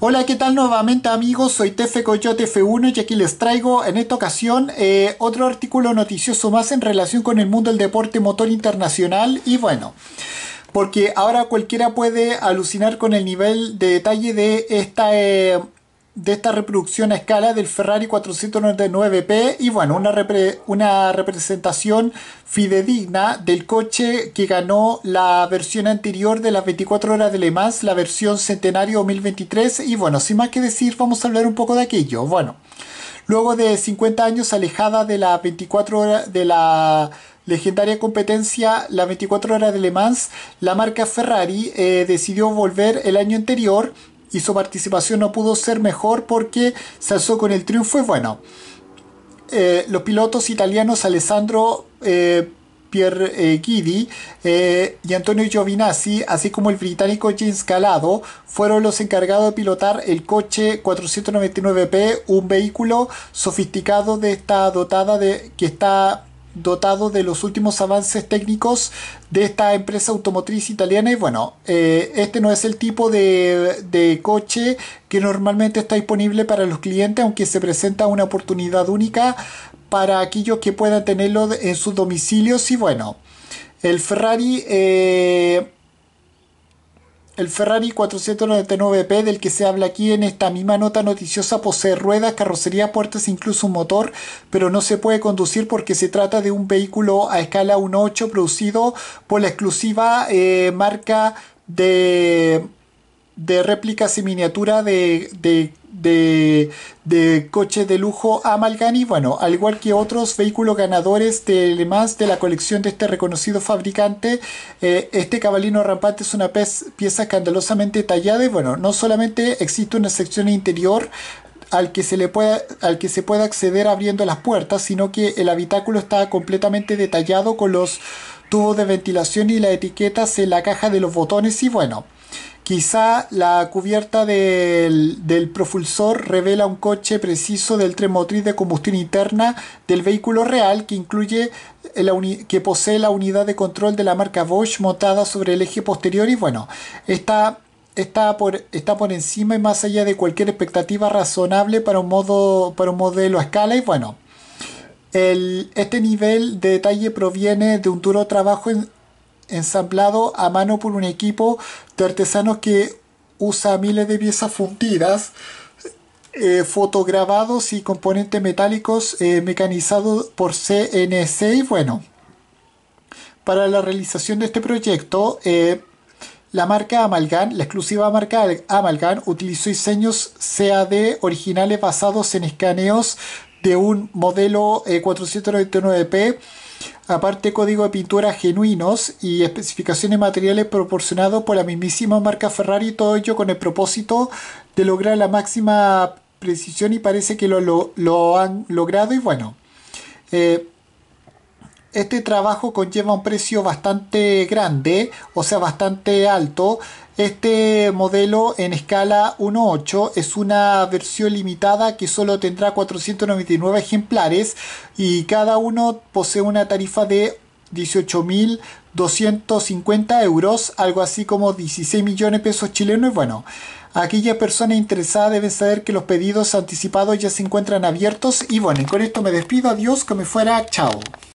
Hola, ¿qué tal nuevamente amigos? Soy Tefe Coyote F1 y aquí les traigo en esta ocasión eh, otro artículo noticioso más en relación con el mundo del deporte motor internacional y bueno, porque ahora cualquiera puede alucinar con el nivel de detalle de esta eh, de esta reproducción a escala del Ferrari 499P y bueno, una, una representación fidedigna del coche que ganó la versión anterior de las 24 horas de Le Mans, la versión Centenario 2023 y bueno, sin más que decir vamos a hablar un poco de aquello. Bueno, luego de 50 años alejada de la 24 horas de la legendaria competencia la 24 horas de Le Mans, la marca Ferrari eh, decidió volver el año anterior y su participación no pudo ser mejor porque se alzó con el triunfo y bueno, eh, los pilotos italianos Alessandro eh, Pierre Guidi eh, y Antonio Giovinazzi, así como el británico James Calado, fueron los encargados de pilotar el coche 499P, un vehículo sofisticado de esta dotada de que está dotado de los últimos avances técnicos de esta empresa automotriz italiana. Y bueno, eh, este no es el tipo de, de, coche que normalmente está disponible para los clientes, aunque se presenta una oportunidad única para aquellos que puedan tenerlo en sus domicilios. Y bueno, el Ferrari... Eh, el Ferrari 499P del que se habla aquí en esta misma nota noticiosa posee ruedas, carrocería, puertas e incluso un motor, pero no se puede conducir porque se trata de un vehículo a escala 1.8 producido por la exclusiva eh, marca de, réplicas y miniatura de, de de, de coche de lujo a bueno, al igual que otros vehículos ganadores de más de la colección de este reconocido fabricante, eh, este cabalino rampante es una pieza escandalosamente tallada y bueno, no solamente existe una sección interior al que se le pueda al que se acceder abriendo las puertas, sino que el habitáculo está completamente detallado con los tubos de ventilación y la etiquetas en la caja de los botones y bueno, Quizá la cubierta del, del, propulsor revela un coche preciso del tren motriz de combustión interna del vehículo real que incluye que posee la unidad de control de la marca Bosch montada sobre el eje posterior y bueno, está por, está por encima y más allá de cualquier expectativa razonable para un, modo, para modelo a escala. Y bueno, el, este nivel de detalle proviene de un duro trabajo en, ensamblado a mano por un equipo de artesanos que usa miles de piezas fundidas, eh, fotograbados y componentes metálicos eh, mecanizados por CNC. Y bueno, para la realización de este proyecto, eh, la marca Amalgam, la exclusiva marca Amalgam, utilizó diseños CAD originales basados en escaneos de un modelo 499p, eh, aparte código de pintura genuinos y especificaciones materiales proporcionados por la mismísima marca Ferrari, todo ello con el propósito de lograr la máxima precisión y parece que lo, han logrado y bueno. Eh, este trabajo conlleva un precio bastante grande, o sea, bastante alto. Este modelo en escala 1.8 es una versión limitada que solo tendrá 499 ejemplares y cada uno posee una tarifa de 18.250 euros, algo así como 16 millones de pesos chilenos. bueno, aquella persona interesada debe saber que los pedidos anticipados ya se encuentran abiertos. Y bueno, con esto me despido. Adiós, que me fuera. Chao.